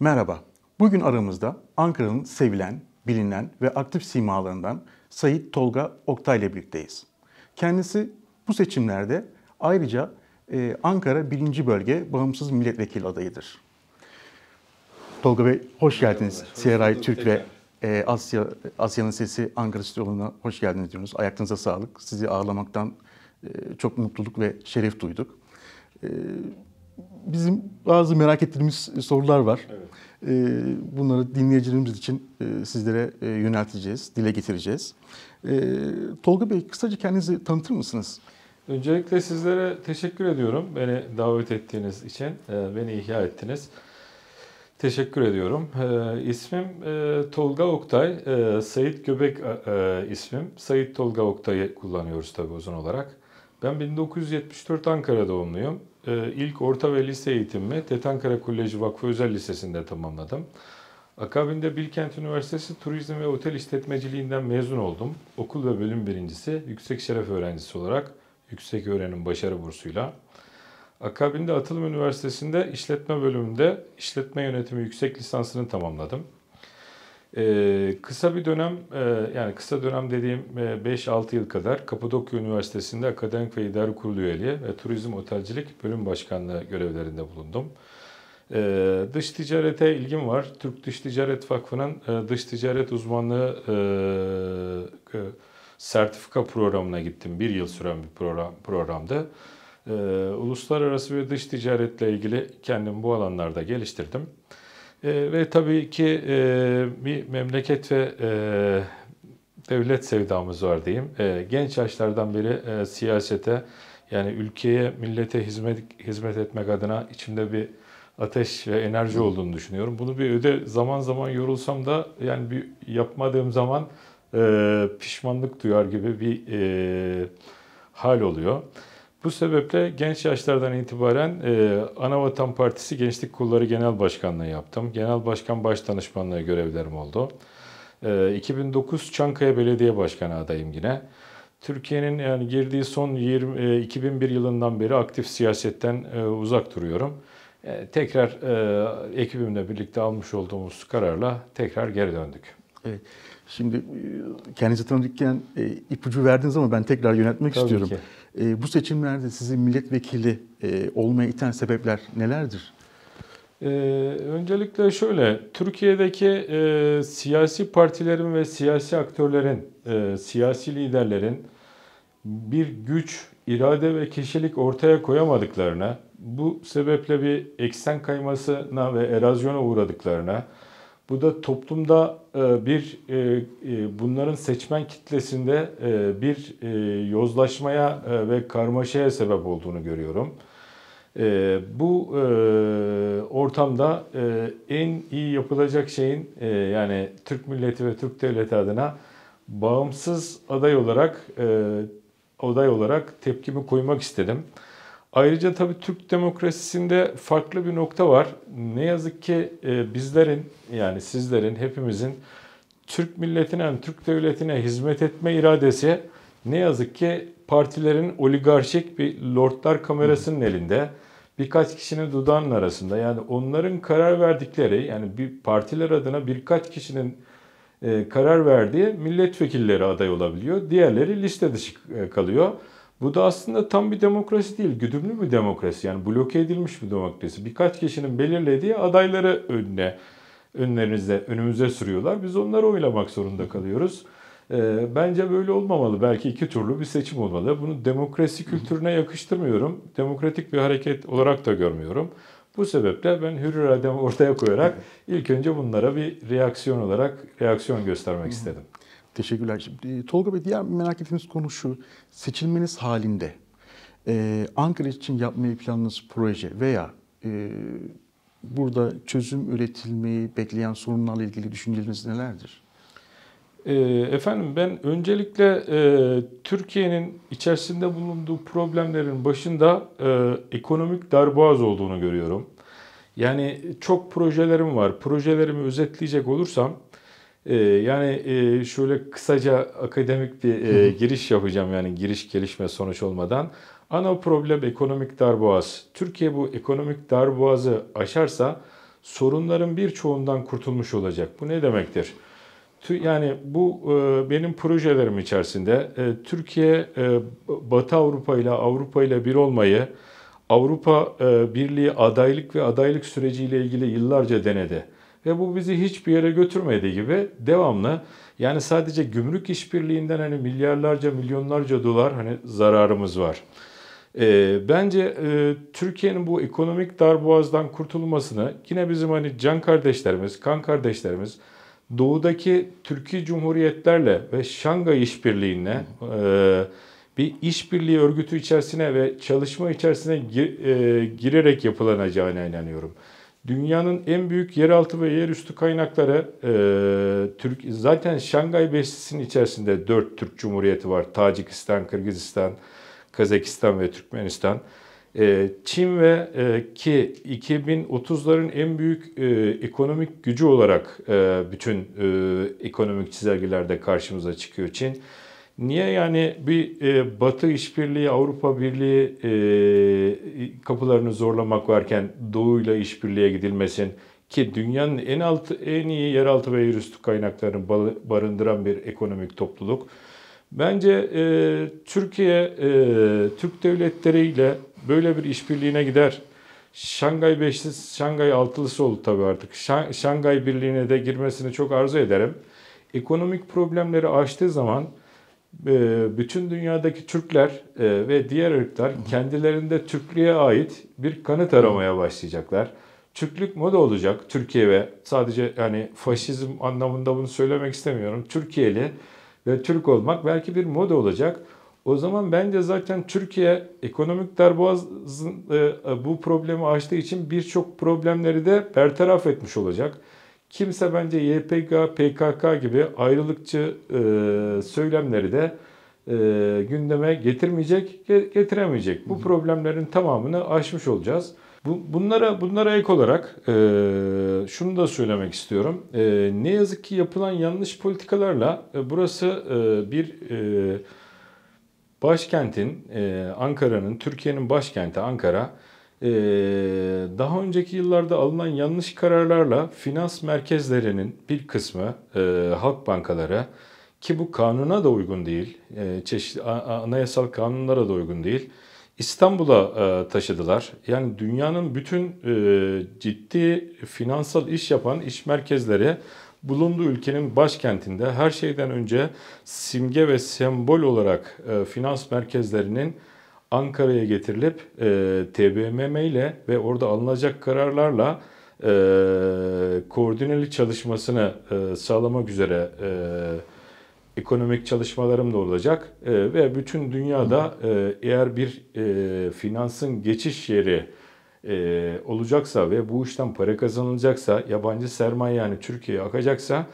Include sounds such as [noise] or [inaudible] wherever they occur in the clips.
Merhaba, bugün aramızda Ankara'nın sevilen, bilinen ve aktif simalarından Sayit Tolga Oktay ile birlikteyiz. Kendisi bu seçimlerde ayrıca e, Ankara 1. Bölge Bağımsız Milletvekili adayıdır. Tolga Bey hoş geldiniz. CRI Türk ve e, Asya Asya'nın Sesi Ankara Stüdyolarına hoş geldiniz diyoruz. Ayaklarınıza sağlık. Sizi ağırlamaktan e, çok mutluluk ve şeref duyduk. E, bizim bazı merak ettiğimiz sorular var. Ee, bunları dinleyicilerimiz için e, sizlere e, yönelteceğiz, dile getireceğiz. Ee, Tolga Bey kısaca kendinizi tanıtır mısınız? Öncelikle sizlere teşekkür ediyorum. Beni davet ettiğiniz için, e, beni ihya ettiniz. Teşekkür ediyorum. E, Tolga Oktay. Sayit Göbek e, ismim. Sayit Tolga Oktay'ı kullanıyoruz tabii uzun olarak. Ben 1974 Ankara doğumluyum. E, ilk orta ve lise eğitimimi Tetankara Koleji Vakfı Özel Lisesi'nde tamamladım. Akabinde Bilkent Üniversitesi Turizm ve Otel İşletmeciliğinden mezun oldum. Okul ve bölüm birincisi, yüksek şeref öğrencisi olarak yüksek öğrenim başarı bursuyla. Akabinde Atılım Üniversitesi'nde işletme bölümünde işletme yönetimi yüksek lisansını tamamladım. Ee, kısa bir dönem, e, yani kısa dönem dediğim e, 5-6 yıl kadar Kapadokya Üniversitesi'nde Akademik ve İdari Kurulu üyeliği ve Turizm Otelcilik Bölüm Başkanlığı görevlerinde bulundum. Ee, dış ticarete ilgim var. Türk Dış Ticaret Vakfı'nın e, dış ticaret uzmanlığı e, e, sertifika programına gittim. Bir yıl süren bir program, programdı. Ee, uluslararası ve dış ticaretle ilgili kendimi bu alanlarda geliştirdim. E, ve tabii ki e, bir memleket ve e, devlet sevdamız var diyeyim. E, genç yaşlardan beri e, siyasete yani ülkeye, millete hizmet, hizmet etmek adına içimde bir ateş ve enerji olduğunu düşünüyorum. Bunu bir öde zaman zaman yorulsam da yani bir yapmadığım zaman e, pişmanlık duyar gibi bir e, hal oluyor. Bu sebeple genç yaşlardan itibaren e, Anavatan Partisi Gençlik Kolları Genel Başkanlığı yaptım. Genel Başkan Baş Danışmanlığı görevlerim oldu. E, 2009 Çankaya Belediye Başkanı adayım yine. Türkiye'nin yani girdiği son 20, e, 2001 yılından beri aktif siyasetten e, uzak duruyorum. E, tekrar e, ekibimle birlikte almış olduğumuz kararla tekrar geri döndük. Evet. Şimdi e, kendinizi tanıdıkken e, ipucu verdiniz ama ben tekrar yönetmek Tabii istiyorum. Ki. E, bu seçimlerde sizi milletvekili e, olmaya iten sebepler nelerdir? Ee, öncelikle şöyle, Türkiye'deki e, siyasi partilerin ve siyasi aktörlerin, e, siyasi liderlerin bir güç, irade ve kişilik ortaya koyamadıklarına, bu sebeple bir eksen kaymasına ve erozyona uğradıklarına, bu da toplumda e, bir e, e, bunların seçmen kitlesinde bir yozlaşmaya ve karmaşaya sebep olduğunu görüyorum. Bu ortamda en iyi yapılacak şeyin yani Türk milleti ve Türk devleti adına bağımsız aday olarak aday olarak tepkimi koymak istedim. Ayrıca tabii Türk demokrasisinde farklı bir nokta var. Ne yazık ki e, bizlerin yani sizlerin hepimizin Türk milletine, Türk devletine hizmet etme iradesi ne yazık ki partilerin oligarşik bir lordlar kamerasının elinde. Birkaç kişinin dudağının arasında yani onların karar verdikleri yani bir partiler adına birkaç kişinin e, karar verdiği milletvekilleri aday olabiliyor. Diğerleri liste dışı e, kalıyor. Bu da aslında tam bir demokrasi değil, güdümlü bir demokrasi. Yani bloke edilmiş bir demokrasi. Birkaç kişinin belirlediği adayları önüne, önlerinize, önümüze sürüyorlar. Biz onları oylamak zorunda kalıyoruz. E, bence böyle olmamalı. Belki iki turlu bir seçim olmalı. Bunu demokrasi kültürüne yakıştırmıyorum. Demokratik bir hareket olarak da görmüyorum. Bu sebeple ben hür irademi ortaya koyarak ilk önce bunlara bir reaksiyon olarak reaksiyon göstermek istedim. Teşekkürler. Şimdi, e, Tolga Bey diğer merak ettiğimiz konu şu. Seçilmeniz halinde e, Ankara için yapmayı planladığınız proje veya e, burada çözüm üretilmeyi bekleyen sorunlarla ilgili düşünceleriniz nelerdir? E, efendim ben öncelikle e, Türkiye'nin içerisinde bulunduğu problemlerin başında e, ekonomik darboğaz olduğunu görüyorum. Yani çok projelerim var. Projelerimi özetleyecek olursam ee, yani e, şöyle kısaca akademik bir e, giriş yapacağım yani giriş gelişme sonuç olmadan. Ana problem ekonomik darboğaz. Türkiye bu ekonomik darboğazı aşarsa sorunların birçoğundan kurtulmuş olacak. Bu ne demektir? Yani bu e, benim projelerim içerisinde Türkiye Batı Avrupa ile Avrupa ile bir olmayı Avrupa Birliği adaylık ve adaylık süreciyle ilgili yıllarca denedi. Ve bu bizi hiçbir yere götürmediği gibi devamlı yani sadece gümrük işbirliğinden hani milyarlarca milyonlarca dolar hani zararımız var. E, bence e, Türkiye'nin bu ekonomik darboğazdan kurtulmasını yine bizim hani can kardeşlerimiz, kan kardeşlerimiz doğudaki Türkiye Cumhuriyetlerle ve Şangay işbirliğine e, bir işbirliği örgütü içerisine ve çalışma içerisine gir, e, girerek yapılacağına inanıyorum. Dünyanın en büyük yeraltı ve yerüstü kaynakları e, Türk zaten Şangay Beşlisi'nin içerisinde 4 Türk Cumhuriyeti var. Tacikistan, Kırgızistan, Kazakistan ve Türkmenistan. E, Çin ve e, ki 2030'ların en büyük e, ekonomik gücü olarak e, bütün e, ekonomik çizelgilerde karşımıza çıkıyor Çin. Niye yani bir e, Batı işbirliği, Avrupa Birliği e, kapılarını zorlamak varken Doğu ile işbirliğe gidilmesin ki dünyanın en altı en iyi yeraltı ve yerüstü kaynaklarını barındıran bir ekonomik topluluk. Bence e, Türkiye e, Türk devletleriyle böyle bir işbirliğine gider. Şangay Beşlisi, Şangay Altılısı oldu tabii artık. Şangay Birliği'ne de girmesini çok arzu ederim. Ekonomik problemleri aştığı zaman ee, bütün dünyadaki Türkler e, ve diğer ırklar kendilerinde Türklüğe ait bir kanıt aramaya başlayacaklar. Türklük moda olacak Türkiye ve sadece yani faşizm anlamında bunu söylemek istemiyorum. Türkiye'li ve Türk olmak belki bir moda olacak. O zaman bence zaten Türkiye ekonomik darboğazın e, bu problemi açtığı için birçok problemleri de bertaraf etmiş olacak. Kimse bence YPG, PKK gibi ayrılıkçı e, söylemleri de e, gündeme getirmeyecek, getiremeyecek. Bu problemlerin tamamını aşmış olacağız. Bu, bunlara bunlara ek olarak e, şunu da söylemek istiyorum. E, ne yazık ki yapılan yanlış politikalarla e, burası e, bir e, başkentin, e, Ankara'nın, Türkiye'nin başkenti Ankara ee, daha önceki yıllarda alınan yanlış kararlarla finans merkezlerinin bir kısmı e, halk bankalara ki bu kanuna da uygun değil, e, çeşitli anayasal kanunlara da uygun değil. İstanbul'a e, taşıdılar. Yani dünyanın bütün ciddi finansal iş yapan iş merkezleri bulunduğu ülkenin başkentinde her şeyden önce simge ve sembol olarak finans merkezlerinin Ankara'ya getirilip e, TBMM ile ve orada alınacak kararlarla e, koordineli çalışmasını e, sağlamak üzere e, ekonomik çalışmalarım da olacak e, ve bütün dünyada e, eğer bir e, finansın geçiş yeri e, olacaksa ve bu işten para kazanılacaksa, yabancı sermaye yani Türkiye'ye akacaksa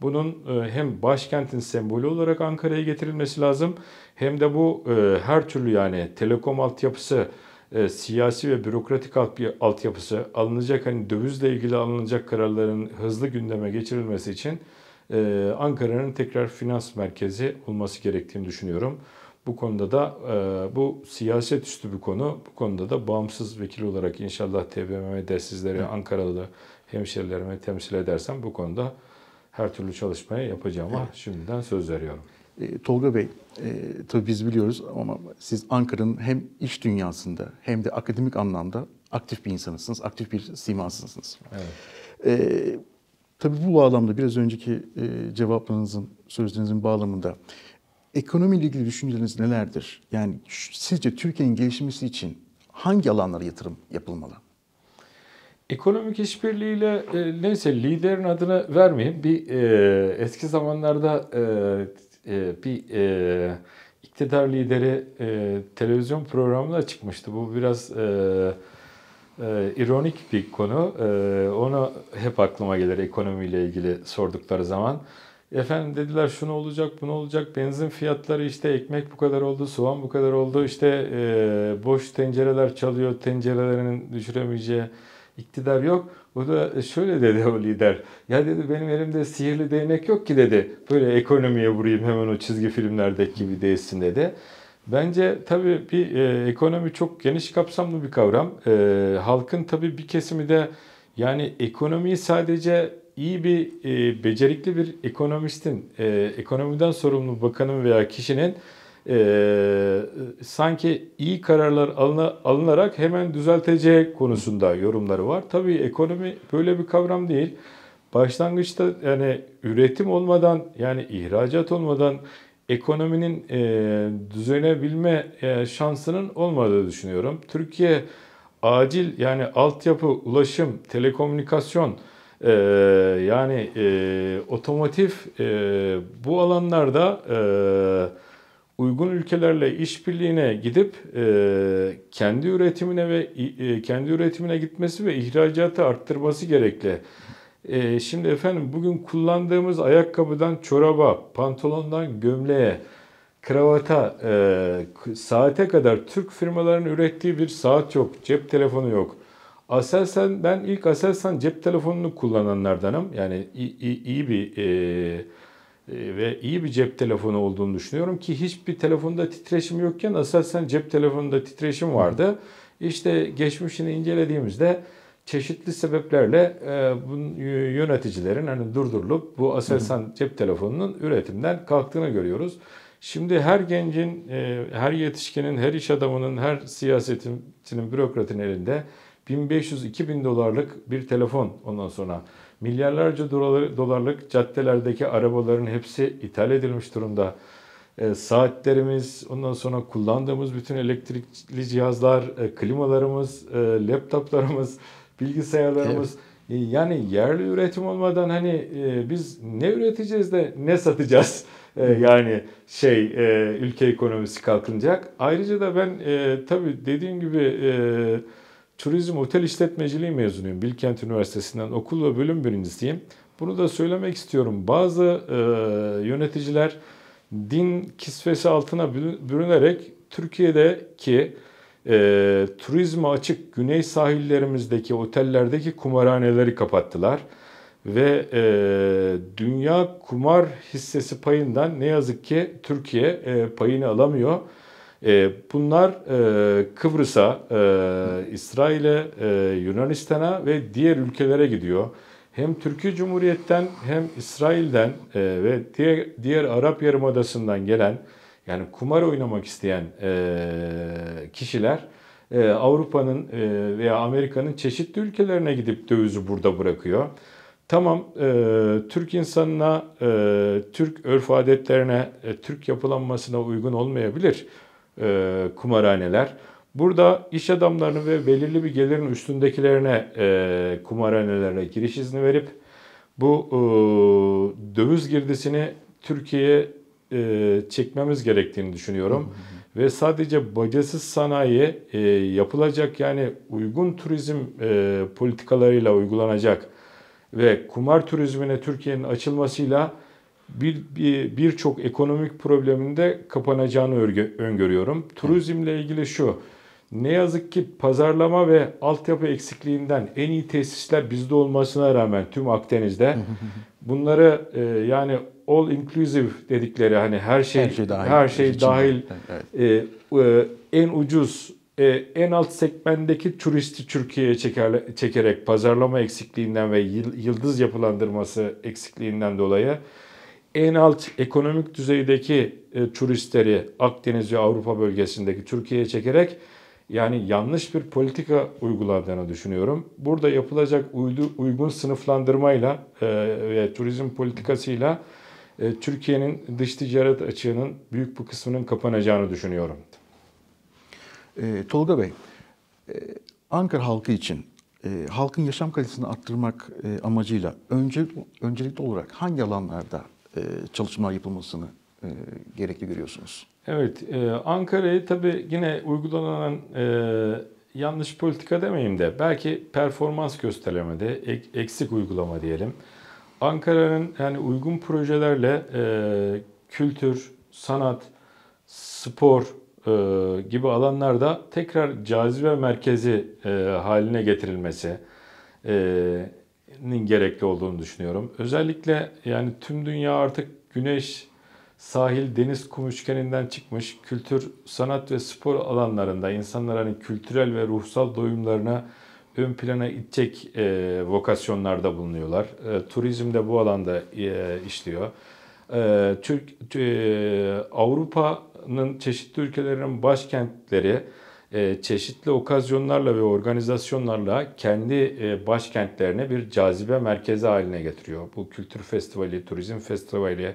bunun e, hem başkentin sembolü olarak Ankara'ya getirilmesi lazım hem de bu e, her türlü yani telekom altyapısı, e, siyasi ve bürokratik altyapısı alınacak hani dövizle ilgili alınacak kararların hızlı gündeme geçirilmesi için Ankara'nın tekrar finans merkezi olması gerektiğini düşünüyorum. Bu konuda da bu siyaset üstü bir konu. Bu konuda da bağımsız vekil olarak inşallah TBMM'de sizleri Ankaralı hemşerilerime temsil edersem bu konuda her türlü çalışmayı yapacağıma evet. şimdiden söz veriyorum. E, Tolga Bey, e, tabii biz biliyoruz ama siz Ankara'nın hem iş dünyasında hem de akademik anlamda aktif bir insanısınız, aktif bir simasınız. Evet. E, tabii bu bağlamda biraz önceki e, cevaplarınızın, sözlerinizin bağlamında ekonomiyle ilgili düşünceleriniz nelerdir? Yani sizce Türkiye'nin gelişmesi için hangi alanlara yatırım yapılmalı? Ekonomik işbirliğiyle e, neyse liderin adını vermeyeyim. Bir e, eski zamanlarda e, e, bir e, iktidar lideri e, televizyon programında çıkmıştı. Bu biraz e, e, ironik bir konu. E, onu hep aklıma gelir ekonomiyle ilgili sordukları zaman. Efendim dediler şunu olacak, bunu olacak, benzin fiyatları işte ekmek bu kadar oldu, soğan bu kadar oldu, işte e, boş tencereler çalıyor, tencerelerin düşüremeyeceği iktidar yok. O da e, şöyle dedi o lider. Ya dedi benim elimde sihirli değnek yok ki dedi. Böyle ekonomiye vurayım hemen o çizgi filmlerdeki gibi değilsin dedi. Bence tabii bir e, ekonomi çok geniş kapsamlı bir kavram. E, halkın tabii bir kesimi de yani ekonomiyi sadece iyi bir e, becerikli bir ekonomistin, e, ekonomiden sorumlu bakanın veya kişinin e, sanki iyi kararlar alına, alınarak hemen düzelteceği konusunda yorumları var. Tabii ekonomi böyle bir kavram değil. Başlangıçta yani üretim olmadan yani ihracat olmadan ekonominin e, düzenebilme e, şansının olmadığı düşünüyorum. Türkiye acil yani altyapı, ulaşım, telekomünikasyon, e, yani e, otomotiv e, bu alanlarda e, uygun ülkelerle işbirliğine gidip e, kendi üretimine ve e, kendi üretimine gitmesi ve ihracatı arttırması gerekli. E, şimdi efendim bugün kullandığımız ayakkabıdan çoraba, pantolondan gömleğe, kravata, e, saate kadar Türk firmalarının ürettiği bir saat yok, cep telefonu yok. Aselsan ben ilk Aselsan cep telefonunu kullananlardanım. Yani iyi, iyi, iyi bir e, ee, ve iyi bir cep telefonu olduğunu düşünüyorum ki hiçbir telefonda titreşim yokken esasen cep telefonunda titreşim vardı. İşte geçmişini incelediğimizde çeşitli sebeplerle e, bu yöneticilerin hani durdurulup bu Aselsan cep telefonunun üretimden kalktığını görüyoruz. Şimdi her gencin, e, her yetişkinin, her iş adamının, her siyasetinin, bürokratın elinde 1500-2000 dolarlık bir telefon ondan sonra Milyarlarca dolarlık caddelerdeki arabaların hepsi ithal edilmiş durumda. E, saatlerimiz, ondan sonra kullandığımız bütün elektrikli cihazlar, e, klimalarımız, e, laptoplarımız, [laughs] bilgisayarlarımız... Evet. E, yani yerli üretim olmadan hani e, biz ne üreteceğiz de ne satacağız? E, yani şey e, ülke ekonomisi kalkınacak. Ayrıca da ben e, tabii dediğim gibi e, Turizm Otel işletmeciliği mezunuyum. Bilkent Üniversitesi'nden okul ve bölüm birincisiyim. Bunu da söylemek istiyorum. Bazı e, yöneticiler din kisvesi altına bürünerek Türkiye'deki e, turizme açık güney sahillerimizdeki otellerdeki kumarhaneleri kapattılar. Ve e, dünya kumar hissesi payından ne yazık ki Türkiye e, payını alamıyor. Ee, bunlar e, Kıbrıs'a, e, İsrail'e, e, Yunanistan'a ve diğer ülkelere gidiyor. Hem Türkiye Cumhuriyet'ten hem İsrail'den ve diğer, Arap Yarımadası'ndan gelen yani kumar oynamak isteyen kişiler Avrupa'nın veya Amerika'nın çeşitli ülkelerine gidip dövizi burada bırakıyor. Tamam Türk insanına, Türk örf adetlerine, Türk yapılanmasına uygun olmayabilir e, kumarhaneler. Burada iş adamlarını ve belirli bir gelirin üstündekilerine e, kumarhanelere giriş izni verip bu e, döviz girdisini Türkiye'ye e, çekmemiz gerektiğini düşünüyorum. Ve sadece bacasız sanayi e, yapılacak yani uygun turizm e, politikalarıyla uygulanacak ve kumar turizmine Türkiye'nin açılmasıyla birçok bir, bir ekonomik probleminde kapanacağını örgü, öngörüyorum. Turizmle ilgili şu, ne yazık ki pazarlama ve altyapı eksikliğinden en iyi tesisler bizde olmasına rağmen tüm Akdeniz'de bunları e, yani all inclusive dedikleri hani her şey her şey dahil, her şey dahil evet. e, e, en ucuz e, en alt segmentteki turisti Türkiye'ye çeker, çekerek pazarlama eksikliğinden ve yıldız yapılandırması eksikliğinden dolayı en alt ekonomik düzeydeki e, turistleri Akdeniz ve Avrupa bölgesindeki Türkiye'ye çekerek yani yanlış bir politika uyguladığını düşünüyorum. Burada yapılacak uydu, uygun sınıflandırmayla e, ve turizm politikasıyla e, Türkiye'nin dış ticaret açığının büyük bir kısmının kapanacağını düşünüyorum. E, Tolga Bey, e, Ankara halkı için e, halkın yaşam kalitesini arttırmak e, amacıyla önce öncelikli olarak hangi alanlarda e, çalışmalar yapılmasını e, gerekli görüyorsunuz? Evet, e, Ankara'yı tabii yine uygulanan yanlış politika demeyeyim de belki performans gösteremedi, eksik uygulama diyelim. Ankara'nın yani uygun projelerle kültür, sanat, spor gibi alanlarda tekrar cazibe merkezi haline getirilmesi, gerekli olduğunu düşünüyorum. Özellikle yani tüm dünya artık güneş, sahil, deniz kum üçgeninden çıkmış. Kültür, sanat ve spor alanlarında insanlar hani kültürel ve ruhsal doyumlarına ön plana itecek e, vokasyonlarda bulunuyorlar. E, turizm de bu alanda e, işliyor. E, Türk e, Avrupa'nın çeşitli ülkelerinin başkentleri e, çeşitli okazyonlarla ve organizasyonlarla kendi e, başkentlerine bir cazibe merkezi haline getiriyor. Bu kültür festivali, turizm festivali,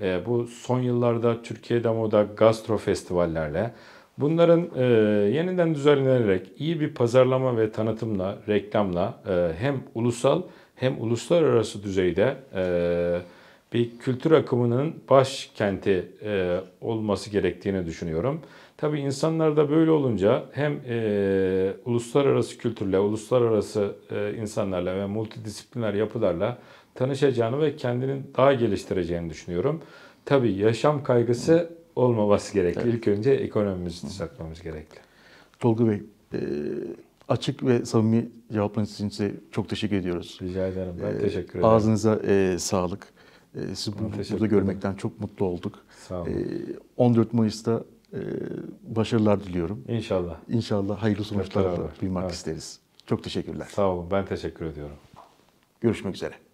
e, bu son yıllarda Türkiye'de moda gastro festivallerle bunların yeniden düzenlenerek iyi bir pazarlama ve tanıtımla, reklamla hem ulusal hem uluslararası düzeyde bir kültür akımının başkenti olması gerektiğini düşünüyorum. Tabii insanlar da böyle olunca hem e, uluslararası kültürle, uluslararası e, insanlarla ve multidisipliner yapılarla tanışacağını ve kendini daha geliştireceğini düşünüyorum. Tabii yaşam kaygısı olmaması gerekli. Evet. İlk önce ekonomimizi düzeltmemiz gerekli. Tolga Bey, e, açık ve samimi cevaplarınız için size çok teşekkür ediyoruz. Rica ederim. Ben e, teşekkür ederim. Ağzınıza e, sağlık. E, sizi bu, burada görmekten çok mutlu olduk. Sağ olun. E, 14 Mayıs'ta ee, başarılar diliyorum. İnşallah. İnşallah hayırlı sonuçlarla duymak evet. isteriz. Çok teşekkürler. Sağ olun. Ben teşekkür ediyorum. Görüşmek üzere.